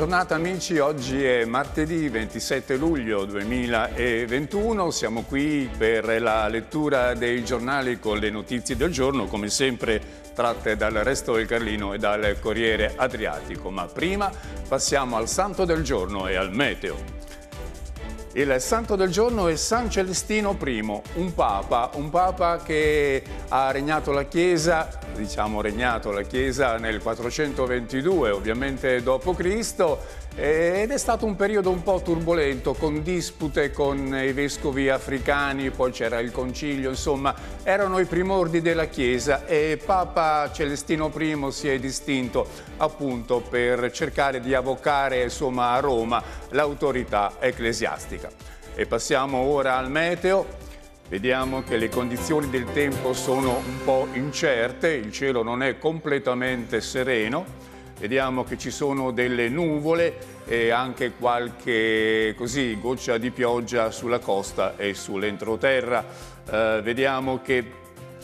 giornata amici, oggi è martedì 27 luglio 2021, siamo qui per la lettura dei giornali con le notizie del giorno, come sempre tratte dal resto del Carlino e dal Corriere Adriatico, ma prima passiamo al santo del giorno e al meteo. Il santo del giorno è San Celestino I, un papa, un papa che ha regnato la Chiesa, diciamo regnato la Chiesa nel 422 ovviamente d.C., eh, ed è stato un periodo un po' turbolento, con dispute con i vescovi africani, poi c'era il concilio, insomma, erano i primordi della Chiesa e Papa Celestino I si è distinto appunto per cercare di avvocare insomma, a Roma l'autorità ecclesiastica. E passiamo ora al meteo. Vediamo che le condizioni del tempo sono un po' incerte, il cielo non è completamente sereno Vediamo che ci sono delle nuvole e anche qualche così, goccia di pioggia sulla costa e sull'entroterra. Eh, vediamo che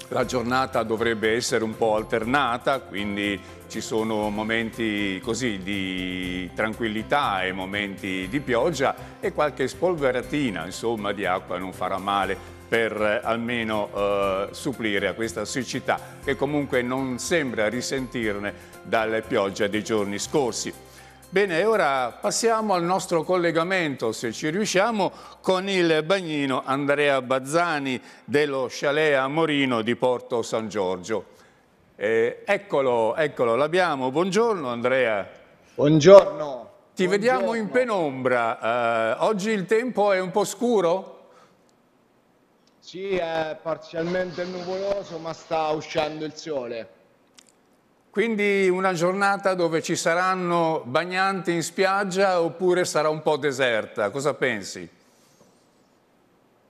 la giornata dovrebbe essere un po' alternata, quindi ci sono momenti così di tranquillità e momenti di pioggia e qualche spolveratina, insomma, di acqua non farà male per eh, almeno eh, supplire a questa siccità che comunque non sembra risentirne dalle piogge dei giorni scorsi. Bene, ora passiamo al nostro collegamento, se ci riusciamo, con il bagnino Andrea Bazzani dello Chalet Amorino di Porto San Giorgio. Eh, eccolo, eccolo, l'abbiamo. Buongiorno Andrea. Buongiorno. Ti Buongiorno. vediamo in penombra. Eh, oggi il tempo è un po' scuro? Sì, è parzialmente nuvoloso, ma sta uscendo il sole. Quindi una giornata dove ci saranno bagnanti in spiaggia oppure sarà un po' deserta? Cosa pensi?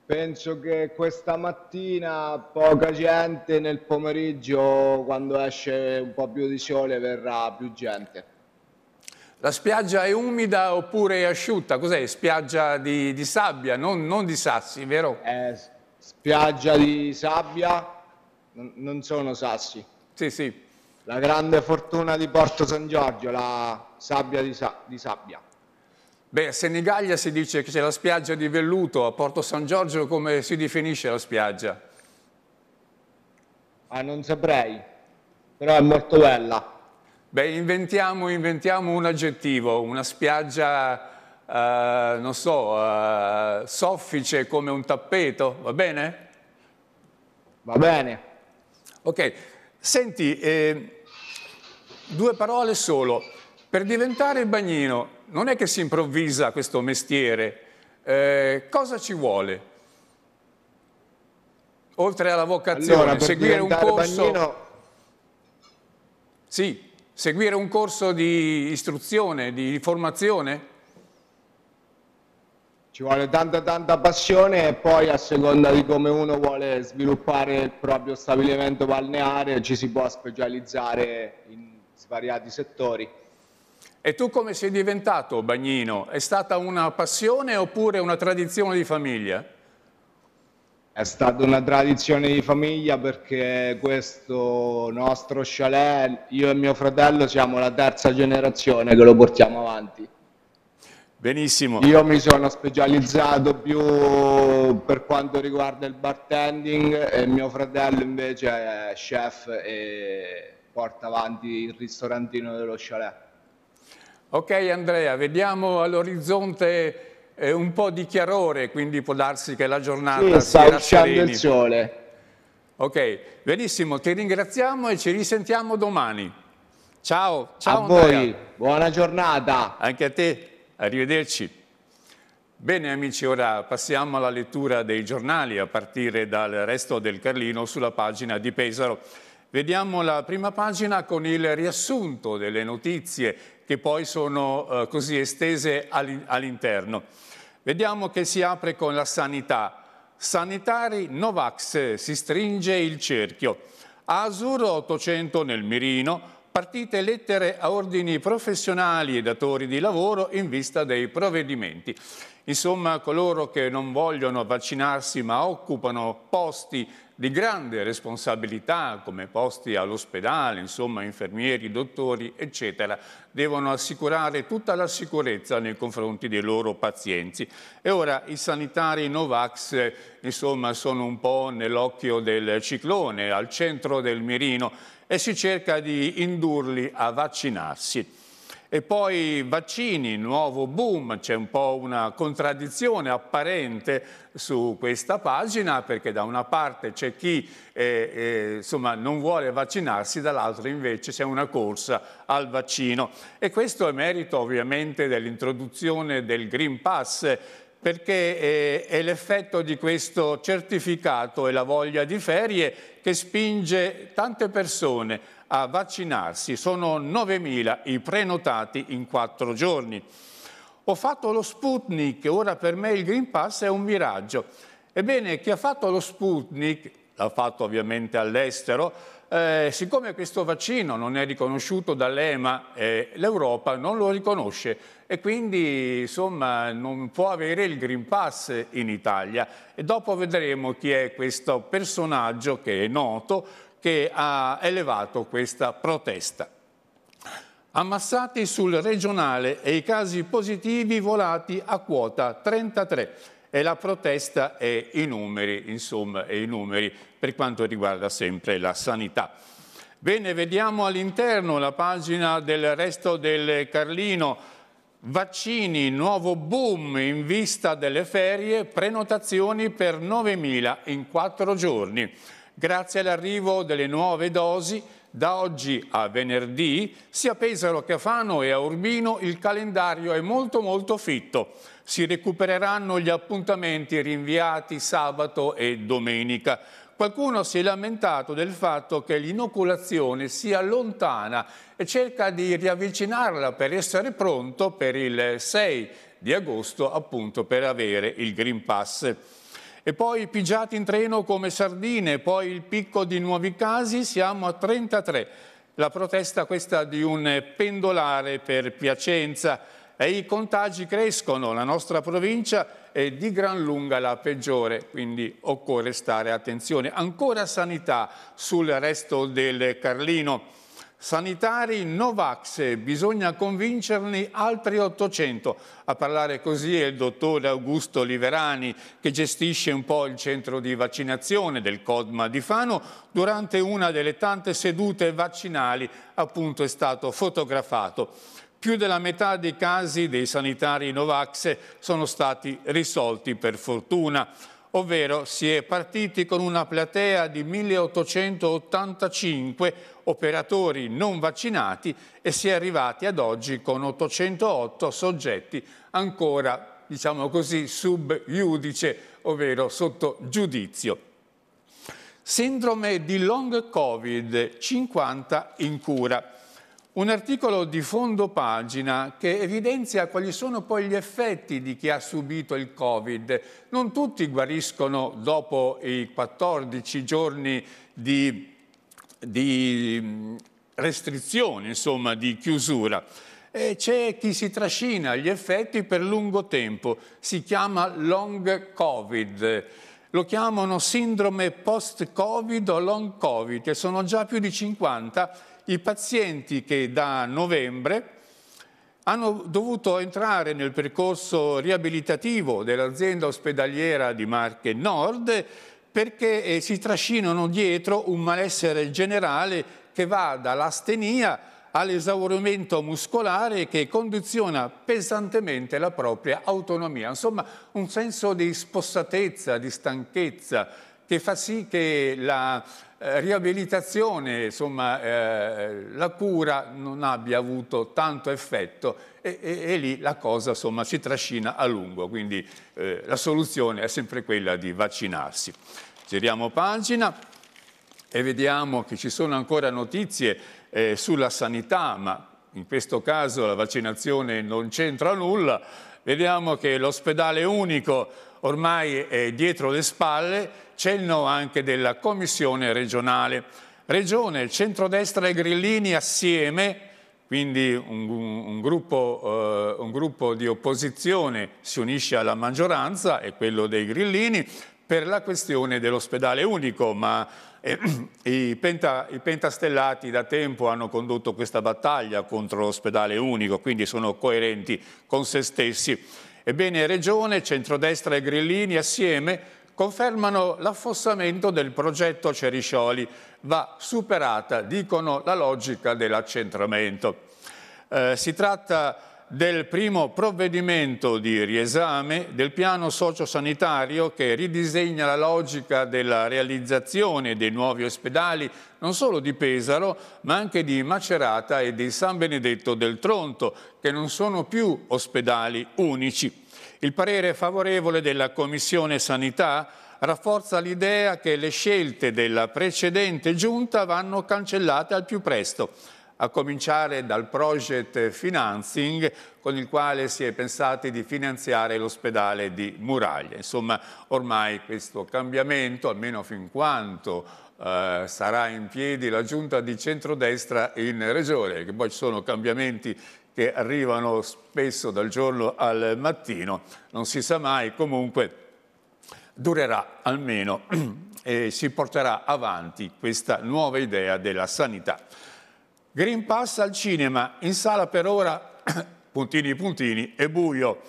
Penso che questa mattina poca gente, nel pomeriggio quando esce un po' più di sole verrà più gente. La spiaggia è umida oppure è asciutta? Cos'è? Spiaggia di, di sabbia, non, non, di sassi, vero? Eh, spiaggia di sabbia, non sono sassi. Sì, sì. La grande fortuna di Porto San Giorgio, la sabbia di, sa di sabbia. Beh, a Senigallia si dice che c'è la spiaggia di velluto, a Porto San Giorgio come si definisce la spiaggia? Ah, non saprei, però è molto bella. Beh, inventiamo, inventiamo un aggettivo, una spiaggia eh, non so, eh, soffice come un tappeto, va bene? Va bene. Ok, senti, eh, due parole solo. Per diventare bagnino non è che si improvvisa questo mestiere, eh, cosa ci vuole? Oltre alla vocazione, allora, seguire un corso... Bagnino... Sì, seguire un corso di istruzione, di formazione? ci vuole tanta tanta passione e poi a seconda di come uno vuole sviluppare il proprio stabilimento balneare ci si può specializzare in svariati settori. E tu come sei diventato bagnino? È stata una passione oppure una tradizione di famiglia? È stata una tradizione di famiglia perché questo nostro chalet, io e mio fratello siamo la terza generazione che lo portiamo avanti. Benissimo. Io mi sono specializzato più per quanto riguarda il bartending e mio fratello invece è chef e porta avanti il ristorantino dello chalet. Ok Andrea, vediamo all'orizzonte eh, un po' di chiarore, quindi può darsi che la giornata sì, sta uscendo il sole. Ok, benissimo, ti ringraziamo e ci risentiamo domani. Ciao, ciao a Andrea. voi, buona giornata. Anche a te. Arrivederci. Bene amici, ora passiamo alla lettura dei giornali a partire dal resto del Carlino sulla pagina di Pesaro. Vediamo la prima pagina con il riassunto delle notizie che poi sono eh, così estese all'interno. Vediamo che si apre con la sanità. Sanitari Novax si stringe il cerchio. Asur 800 nel mirino, partite lettere a ordini professionali e datori di lavoro in vista dei provvedimenti. Insomma, coloro che non vogliono vaccinarsi ma occupano posti di grande responsabilità, come posti all'ospedale, insomma, infermieri, dottori, eccetera, devono assicurare tutta la sicurezza nei confronti dei loro pazienti. E ora i sanitari Novax, insomma, sono un po' nell'occhio del ciclone, al centro del mirino e si cerca di indurli a vaccinarsi. E poi vaccini, nuovo boom, c'è un po' una contraddizione apparente su questa pagina perché da una parte c'è chi eh, eh, insomma, non vuole vaccinarsi, dall'altra invece c'è una corsa al vaccino. E questo è merito ovviamente dell'introduzione del Green Pass perché eh, è l'effetto di questo certificato e la voglia di ferie che spinge tante persone a vaccinarsi. Sono 9.000 i prenotati in quattro giorni. Ho fatto lo Sputnik, ora per me il Green Pass è un miraggio. Ebbene, chi ha fatto lo Sputnik l'ha fatto ovviamente all'estero. Eh, siccome questo vaccino non è riconosciuto dall'EMA, eh, l'Europa non lo riconosce e quindi insomma, non può avere il Green Pass in Italia. E dopo vedremo chi è questo personaggio che è noto che ha elevato questa protesta. Ammassati sul regionale e i casi positivi volati a quota 33 e la protesta è i numeri, insomma, e i numeri per quanto riguarda sempre la sanità. Bene, vediamo all'interno la pagina del resto del Carlino. Vaccini, nuovo boom in vista delle ferie, prenotazioni per 9.000 in quattro giorni. Grazie all'arrivo delle nuove dosi, da oggi a venerdì, sia a Pesaro che a Fano e a Urbino, il calendario è molto molto fitto. Si recupereranno gli appuntamenti rinviati sabato e domenica. Qualcuno si è lamentato del fatto che l'inoculazione sia lontana e cerca di riavvicinarla per essere pronto per il 6 di agosto, appunto per avere il Green Pass. E poi pigiati in treno come sardine, poi il picco di nuovi casi, siamo a 33. La protesta questa di un pendolare per Piacenza e i contagi crescono, la nostra provincia è di gran lunga la peggiore, quindi occorre stare attenzione. Ancora sanità sul resto del Carlino. Sanitari Novax, bisogna convincerne altri 800. A parlare così è il dottore Augusto Liverani che gestisce un po' il centro di vaccinazione del Codma di Fano durante una delle tante sedute vaccinali appunto è stato fotografato. Più della metà dei casi dei sanitari Novax sono stati risolti per fortuna ovvero si è partiti con una platea di 1885 operatori non vaccinati e si è arrivati ad oggi con 808 soggetti ancora, diciamo così, sub iudice, ovvero sotto giudizio. Sindrome di long covid, 50 in cura. Un articolo di fondo pagina che evidenzia quali sono poi gli effetti di chi ha subito il Covid. Non tutti guariscono dopo i 14 giorni di, di mm, restrizioni, insomma, di chiusura. C'è chi si trascina gli effetti per lungo tempo, si chiama long covid. Lo chiamano sindrome post-covid o long covid, che sono già più di 50 i pazienti che da novembre hanno dovuto entrare nel percorso riabilitativo dell'azienda ospedaliera di Marche Nord perché eh, si trascinano dietro un malessere generale che va dall'astenia all'esaurimento muscolare che condiziona pesantemente la propria autonomia. Insomma, un senso di spossatezza, di stanchezza, che fa sì che la eh, riabilitazione, insomma, eh, la cura non abbia avuto tanto effetto e, e, e lì la cosa insomma, si trascina a lungo, quindi eh, la soluzione è sempre quella di vaccinarsi. Giriamo pagina e vediamo che ci sono ancora notizie eh, sulla sanità, ma in questo caso la vaccinazione non c'entra nulla. Vediamo che l'ospedale unico ormai eh, dietro le spalle, c'è il no anche della commissione regionale. Regione, centrodestra e Grillini assieme, quindi un, un, gruppo, eh, un gruppo di opposizione si unisce alla maggioranza, è quello dei Grillini, per la questione dell'ospedale unico, ma eh, i, penta, i, pentastellati da tempo hanno condotto questa battaglia contro l'ospedale unico, quindi sono coerenti con se stessi. Ebbene, Regione, Centrodestra e Grillini assieme confermano l'affossamento del progetto Ceriscioli. Va superata, dicono, la logica dell'accentramento. Eh, si tratta del primo provvedimento di riesame del piano sociosanitario che ridisegna la logica della realizzazione dei nuovi ospedali non solo di Pesaro ma anche di Macerata e di San Benedetto del Tronto che non sono più ospedali unici. Il parere favorevole della Commissione Sanità rafforza l'idea che le scelte della precedente giunta vanno cancellate al più presto a cominciare dal project financing con il quale si è pensati di finanziare l'ospedale di Muraglia. Insomma, ormai questo cambiamento, almeno fin quanto eh, sarà in piedi la giunta di centrodestra in Regione, che poi ci sono cambiamenti che arrivano spesso dal giorno al mattino, non si sa mai, comunque durerà almeno e si porterà avanti questa nuova idea della sanità. Green Pass al cinema, in sala per ora puntini puntini è buio.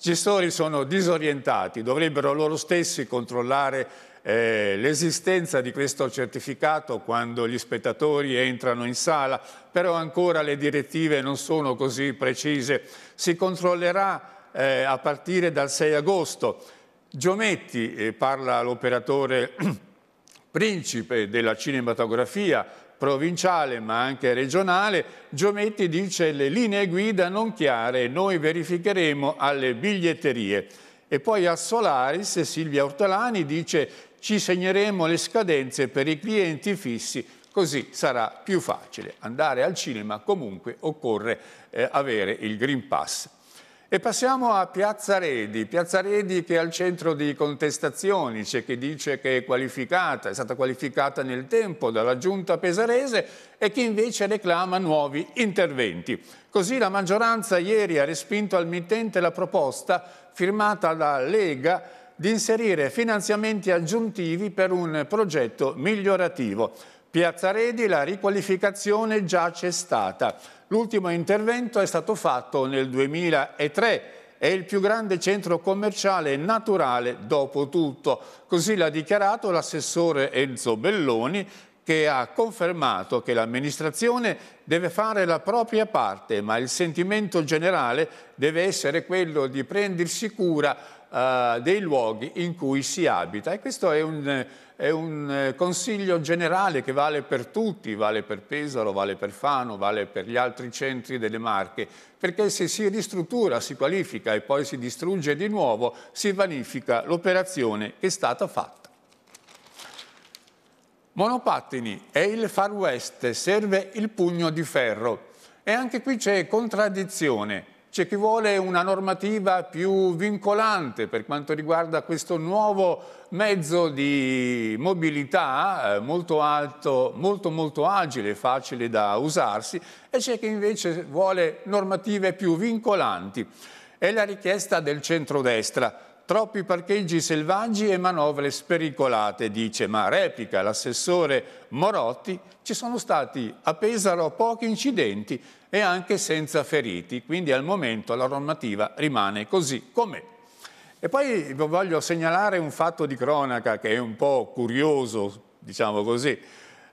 Gestori sono disorientati, dovrebbero loro stessi controllare eh, l'esistenza di questo certificato quando gli spettatori entrano in sala, però ancora le direttive non sono così precise. Si controllerà eh, a partire dal 6 agosto. Giometti, eh, parla l'operatore principe della cinematografia, provinciale ma anche regionale, Giometti dice le linee guida non chiare, noi verificheremo alle biglietterie. E poi a Solaris Silvia Ortolani dice ci segneremo le scadenze per i clienti fissi, così sarà più facile. Andare al cinema comunque occorre eh, avere il Green Pass. E passiamo a Piazza Redi, Piazza Redi che è al centro di contestazioni, c'è chi dice che è qualificata, è stata qualificata nel tempo dalla giunta pesarese e chi invece reclama nuovi interventi. Così la maggioranza ieri ha respinto al mittente la proposta firmata da Lega di inserire finanziamenti aggiuntivi per un progetto migliorativo. Piazza Redi la riqualificazione già c'è stata. L'ultimo intervento è stato fatto nel 2003 è il più grande centro commerciale naturale dopo tutto. Così l'ha dichiarato l'assessore Enzo Belloni che ha confermato che l'amministrazione deve fare la propria parte, ma il sentimento generale deve essere quello di prendersi cura eh, dei luoghi in cui si abita. E questo è un, è un eh, consiglio generale che vale per tutti, vale per Pesaro, vale per Fano, vale per gli altri centri delle Marche, perché se si ristruttura, si qualifica e poi si distrugge di nuovo, si vanifica l'operazione che è stata fatta. Monopattini è il Far West, serve il pugno di ferro. E anche qui c'è contraddizione. C'è chi vuole una normativa più vincolante per quanto riguarda questo nuovo mezzo di mobilità eh, molto alto, molto molto agile, facile da usarsi e c'è chi invece vuole normative più vincolanti. È la richiesta del centrodestra. Troppi parcheggi selvaggi e manovre spericolate, dice, ma replica l'assessore Morotti, ci sono stati a Pesaro pochi incidenti e anche senza feriti, quindi al momento la normativa rimane così com'è. E poi voglio segnalare un fatto di cronaca che è un po' curioso, diciamo così.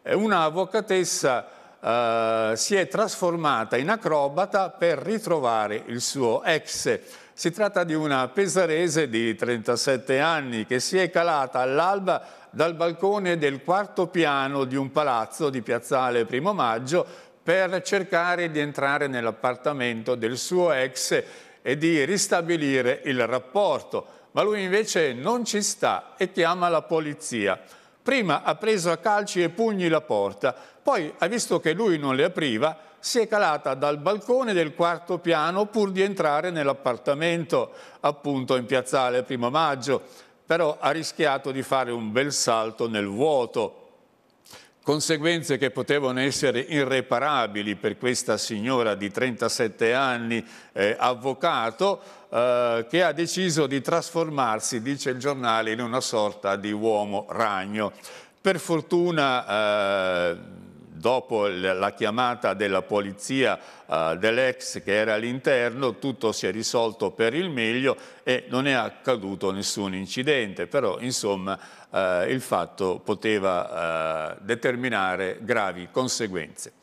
Eh, una avvocatessa Uh, si è trasformata in acrobata per ritrovare il suo ex si tratta di una pesarese di 37 anni che si è calata all'alba dal balcone del quarto piano di un palazzo di Piazzale Primo Maggio per cercare di entrare nell'appartamento del suo ex e di ristabilire il rapporto, ma lui invece non ci sta e chiama la polizia. Prima ha preso a calci e pugni la porta, poi ha visto che lui non le apriva si è calata dal balcone del quarto piano pur di entrare nell'appartamento, appunto in piazzale primo maggio, però ha rischiato di fare un bel salto nel vuoto. Conseguenze che potevano essere irreparabili per questa signora di 37 anni, eh, avvocato, eh, che ha deciso di trasformarsi, dice il giornale, in una sorta di uomo ragno. Per fortuna eh, dopo la chiamata della polizia uh, dell'ex che era all'interno, tutto si è risolto per il meglio e non è accaduto nessun incidente, però insomma uh, il fatto poteva uh, determinare gravi conseguenze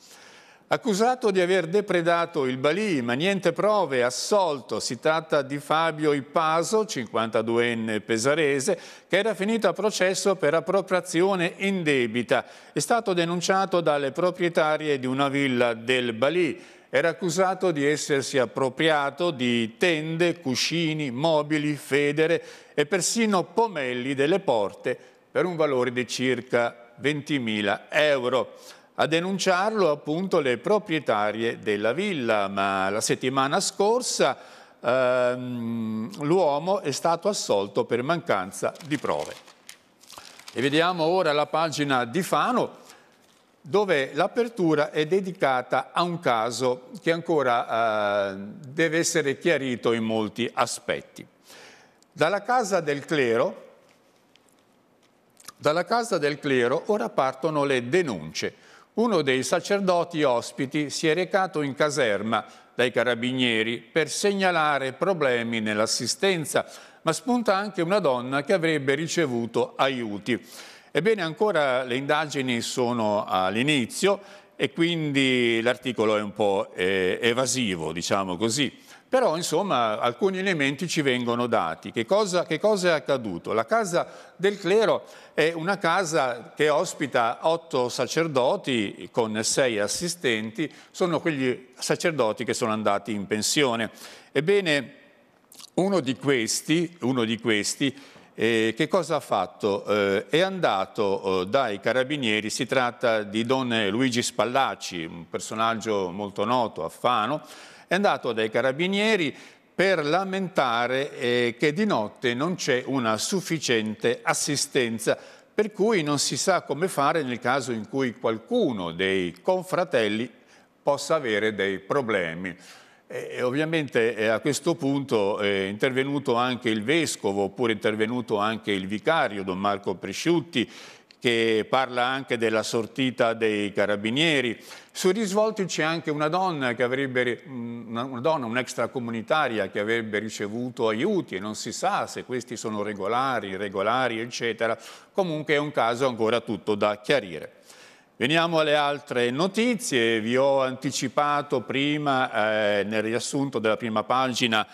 accusato di aver depredato il Balì, ma niente prove, assolto. Si tratta di Fabio Ipaso, 52enne pesarese, che era finito a processo per appropriazione indebita. È stato denunciato dalle proprietarie di una villa del Balì. Era accusato di essersi appropriato di tende, cuscini, mobili, federe e persino pomelli delle porte per un valore di circa 20.000 euro a denunciarlo appunto le proprietarie della villa, ma la settimana scorsa ehm, l'uomo è stato assolto per mancanza di prove. E vediamo ora la pagina di Fano dove l'apertura è dedicata a un caso che ancora eh, deve essere chiarito in molti aspetti. Dalla casa del clero, dalla casa del clero ora partono le denunce uno dei sacerdoti ospiti si è recato in caserma dai carabinieri per segnalare problemi nell'assistenza, ma spunta anche una donna che avrebbe ricevuto aiuti. Ebbene, ancora le indagini sono all'inizio e quindi l'articolo è un po' eh, evasivo, diciamo così. Però insomma alcuni elementi ci vengono dati. Che cosa, che cosa, è accaduto? La casa del clero è una casa che ospita otto sacerdoti con sei assistenti, sono quegli sacerdoti che sono andati in pensione. Ebbene, uno di questi, uno di questi eh, che cosa ha fatto? Eh, è andato eh, dai carabinieri, si tratta di don Luigi Spallacci, un personaggio molto noto a Fano, è andato dai carabinieri per lamentare eh, che di notte non c'è una sufficiente assistenza, per cui non si sa come fare nel caso in cui qualcuno dei confratelli possa avere dei problemi. E ovviamente eh, a questo punto eh, è intervenuto anche il vescovo, oppure è intervenuto anche il vicario, Don Marco Presciutti, che parla anche della sortita dei carabinieri. Sui risvolti c'è anche una donna, che avrebbe, mm, una donna, un'extracomunitaria che avrebbe ricevuto aiuti e non si sa se questi sono regolari, irregolari, eccetera. Comunque è un caso ancora tutto da chiarire. Veniamo alle altre notizie, vi ho anticipato prima eh, nel riassunto della prima pagina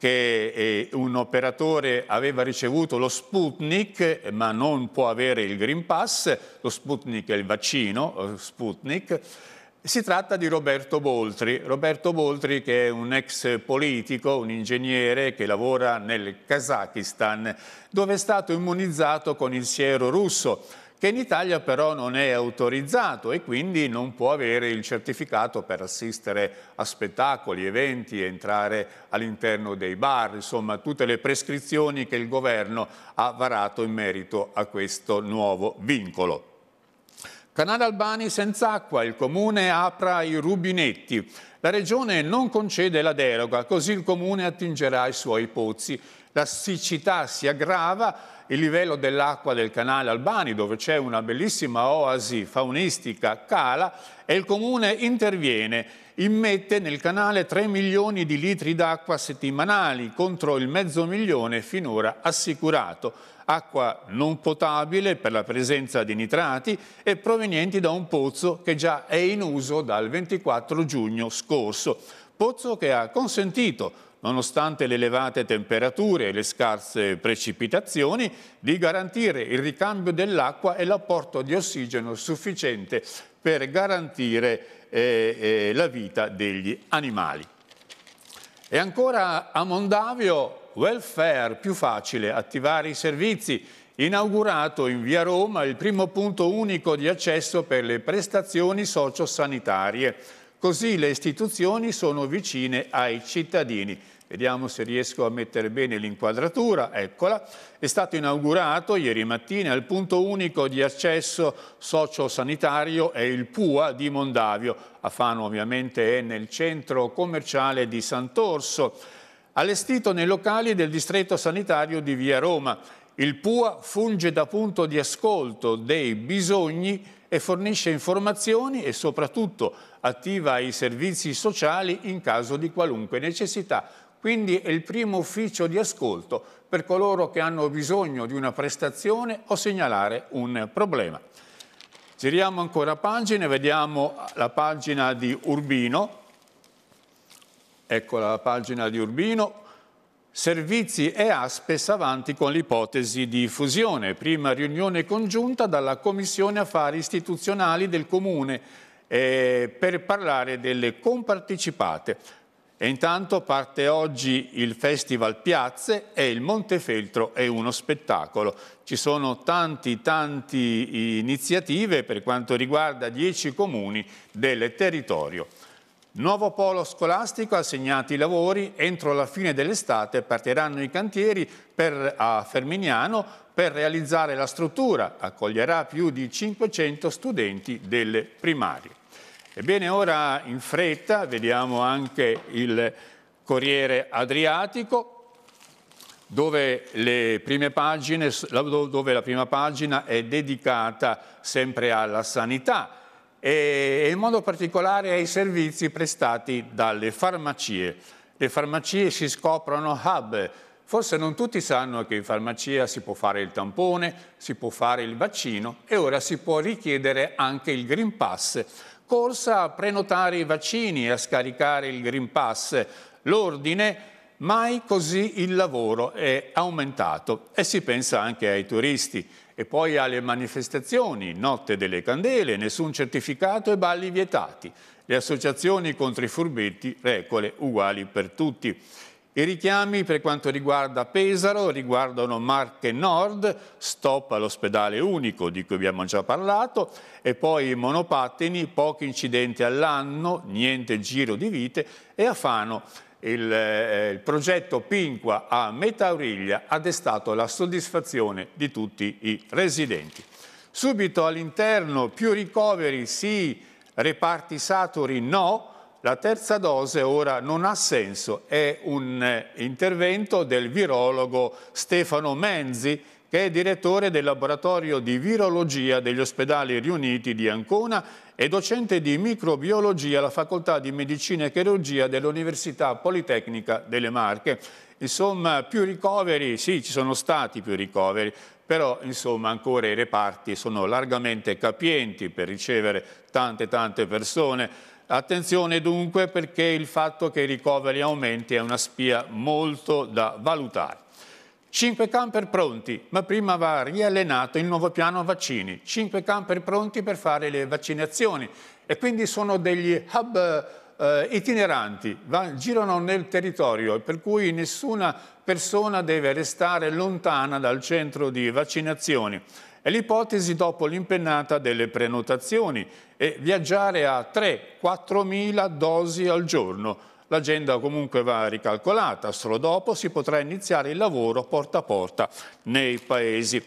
che eh, un operatore aveva ricevuto lo Sputnik ma non può avere il Green Pass, lo Sputnik è il vaccino, eh, Sputnik, si tratta di Roberto Boltri. Roberto Boltri che è un ex politico, un ingegnere che lavora nel Kazakistan, dove è stato immunizzato con il siero russo che in Italia però non è autorizzato e quindi non può avere il certificato per assistere a spettacoli, eventi, entrare all'interno dei bar, insomma tutte le prescrizioni che il governo ha varato in merito a questo nuovo vincolo. Canale Albani senza acqua, il comune apra i rubinetti. La regione non concede la deroga, così il comune attingerà i suoi pozzi. La siccità si aggrava, il livello dell'acqua del canale Albani, dove c'è una bellissima oasi faunistica, cala e il comune interviene, immette nel canale 3 milioni di litri d'acqua settimanali contro il mezzo milione finora assicurato, acqua non potabile per la presenza di nitrati e provenienti da un pozzo che già è in uso dal 24 giugno scorso, pozzo che ha consentito nonostante le elevate temperature e le scarse precipitazioni, di garantire il ricambio dell'acqua e l'apporto di ossigeno sufficiente per garantire eh, eh, la vita degli animali. E ancora a Mondavio, welfare più facile, attivare i servizi, inaugurato in via Roma il primo punto unico di accesso per le prestazioni sociosanitarie Così le istituzioni sono vicine ai cittadini. Vediamo se riesco a mettere bene l'inquadratura, eccola. È stato inaugurato ieri mattina il punto unico di accesso sociosanitario e il PUA di Mondavio. A Fano ovviamente è nel centro commerciale di Sant'Orso, allestito nei locali del distretto sanitario di Via Roma. Il PUA funge da punto di ascolto dei bisogni e fornisce informazioni e soprattutto attiva i servizi sociali in caso di qualunque necessità. Quindi è il primo ufficio di ascolto per coloro che hanno bisogno di una prestazione o segnalare un problema. Giriamo ancora pagine, vediamo la pagina di Urbino. Eccola la pagina di Urbino, Servizi e Aspes avanti con l'ipotesi di fusione. Prima riunione congiunta dalla Commissione Affari Istituzionali del Comune eh, per parlare delle compartecipate. E intanto parte oggi il Festival Piazze e il Montefeltro è uno spettacolo. Ci sono tanti, tanti eh, iniziative per quanto riguarda dieci comuni del territorio Nuovo polo scolastico, assegnati i lavori, entro la fine dell'estate partiranno i cantieri per, a Fermignano per realizzare la struttura, accoglierà più di 500 studenti delle primarie. Ebbene ora in fretta vediamo anche il Corriere Adriatico, dove, pagine, dove la prima pagina è dedicata sempre alla sanità e in modo particolare ai servizi prestati dalle farmacie. Le farmacie si scoprono hub, forse non tutti sanno che in farmacia si può fare il tampone, si può fare il vaccino e ora si può richiedere anche il Green Pass. Corsa a prenotare i vaccini e a scaricare il Green Pass. L'ordine mai così il lavoro è aumentato e si pensa anche ai turisti e poi alle manifestazioni, notte delle candele, nessun certificato e balli vietati. Le associazioni contro i furbetti, regole uguali per tutti. I richiami per quanto riguarda Pesaro riguardano Marche Nord, stop all'ospedale unico di cui abbiamo già parlato e poi i monopattini, pochi incidenti all'anno, niente giro di vite e a Fano il, eh, il, progetto Pinqua a metà origlia ha destato la soddisfazione di tutti i residenti. Subito all'interno più ricoveri sì, reparti saturi no, la terza dose ora non ha senso, è un eh, intervento del virologo Stefano Menzi che è direttore del laboratorio di virologia degli ospedali riuniti di Ancona è docente di microbiologia alla Facoltà di Medicina e Chirurgia dell'Università Politecnica delle Marche. Insomma, più ricoveri, sì, ci sono stati più ricoveri, però insomma ancora i reparti sono largamente capienti per ricevere tante tante persone. Attenzione dunque perché il fatto che i ricoveri aumenti è una spia molto da valutare. Cinque camper pronti, ma prima va riallenato il nuovo piano vaccini. Cinque camper pronti per fare le vaccinazioni e quindi sono degli hub eh, itineranti, va, girano nel territorio, per cui nessuna persona deve restare lontana dal centro di vaccinazioni. È l'ipotesi dopo l'impennata delle prenotazioni e viaggiare a 3-4 mila dosi al giorno L'agenda comunque va ricalcolata, solo dopo si potrà iniziare il lavoro porta a porta nei paesi.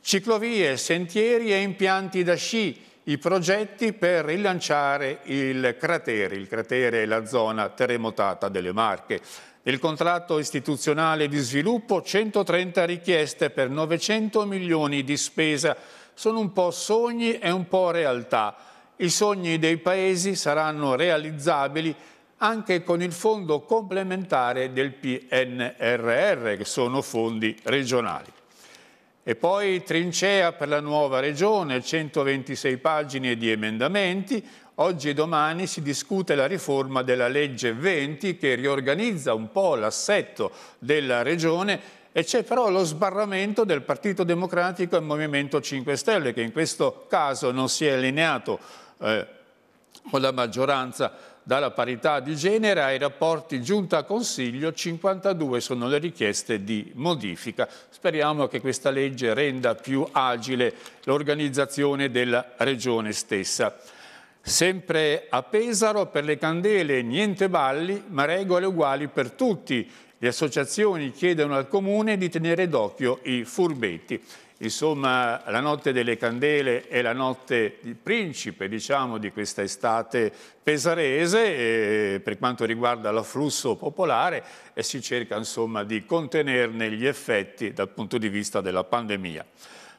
Ciclovie, sentieri e impianti da sci, i progetti per rilanciare il cratere. Il cratere è la zona terremotata delle Marche. Nel contratto istituzionale di sviluppo 130 richieste per 900 milioni di spesa. Sono un po' sogni e un po' realtà. I sogni dei paesi saranno realizzabili anche con il fondo complementare del PNRR, che sono fondi regionali. E poi trincea per la nuova regione, 126 pagine di emendamenti. Oggi e domani si discute la riforma della legge 20 che riorganizza un po' l'assetto della regione e c'è però lo sbarramento del Partito Democratico e Movimento 5 Stelle che in questo caso non si è allineato eh, con la maggioranza dalla parità di genere ai rapporti giunta-consiglio, 52 sono le richieste di modifica. Speriamo che questa legge renda più agile l'organizzazione della regione stessa. Sempre a Pesaro, per le candele niente balli, ma regole uguali per tutti. Le associazioni chiedono al Comune di tenere d'occhio i furbetti. Insomma, la notte delle candele è la notte di principe, diciamo, di questa estate pesarese per quanto riguarda l'afflusso popolare e eh, si cerca, insomma, di contenerne gli effetti dal punto di vista della pandemia.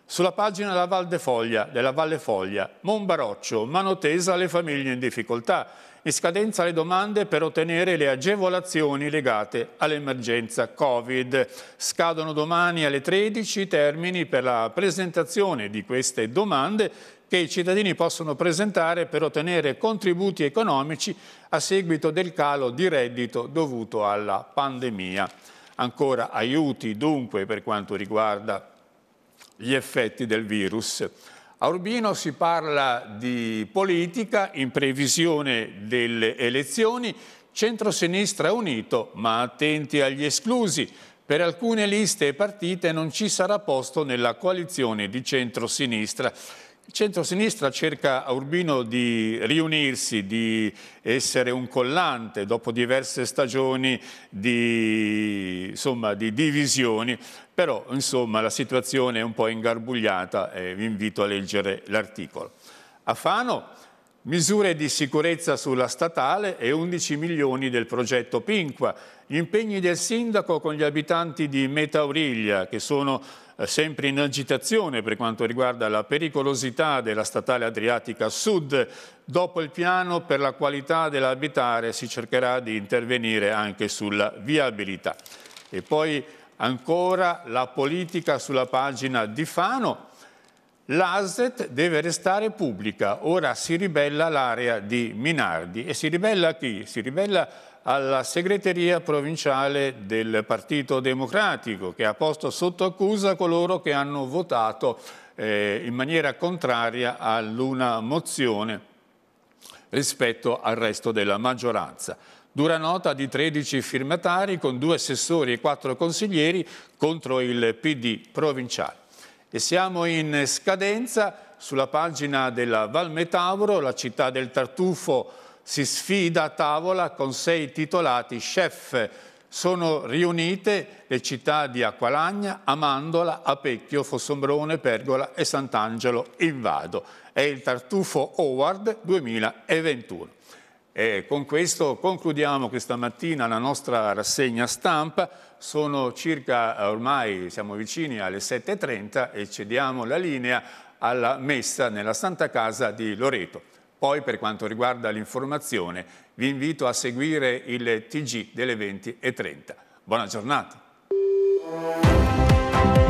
Sulla pagina della Valle Foglia, della Valle Foglia, Monbaroccio, mano tesa alle famiglie in difficoltà in scadenza le domande per ottenere le agevolazioni legate all'emergenza Covid. Scadono domani alle 13 i termini per la presentazione di queste domande che i cittadini possono presentare per ottenere contributi economici a seguito del calo di reddito dovuto alla pandemia. Ancora aiuti dunque per quanto riguarda gli effetti del virus. A Urbino si parla di politica in previsione delle elezioni, centrosinistra unito ma attenti agli esclusi. Per alcune liste e partite non ci sarà posto nella coalizione di centrosinistra. sinistra il centro-sinistra cerca a Urbino di riunirsi, di essere un collante dopo diverse stagioni di, insomma, di divisioni, però insomma, la situazione è un po' ingarbugliata e vi invito a leggere l'articolo. A Fano misure di sicurezza sulla statale e 11 milioni del progetto Pinqua, gli impegni del sindaco con gli abitanti di Metauriglia, che sono eh, sempre in agitazione per quanto riguarda la pericolosità della statale Adriatica Sud. Dopo il piano per la qualità dell'abitare si cercherà di intervenire anche sulla viabilità. E poi ancora la politica sulla pagina di Fano L'ASET deve restare pubblica, ora si ribella l'area di Minardi e si ribella a chi? Si ribella alla segreteria provinciale del Partito Democratico che ha posto sotto accusa coloro che hanno votato eh, in maniera contraria ad una mozione rispetto al resto della maggioranza. Dura nota di 13 firmatari con due assessori e quattro consiglieri contro il PD provinciale. E siamo in scadenza sulla pagina della Valmetauro, la città del tartufo si sfida a tavola con sei titolati chef. Sono riunite le città di Acqualagna, Amandola, Apecchio, Fossombrone, Pergola e Sant'Angelo in Vado. È il Tartufo Award 2021. E con questo concludiamo questa mattina la nostra rassegna stampa. Sono circa, eh, ormai siamo vicini alle 7.30 e cediamo la linea alla messa nella Santa Casa di Loreto. Poi per quanto riguarda l'informazione vi invito a seguire il TG delle 20.30. Buona giornata.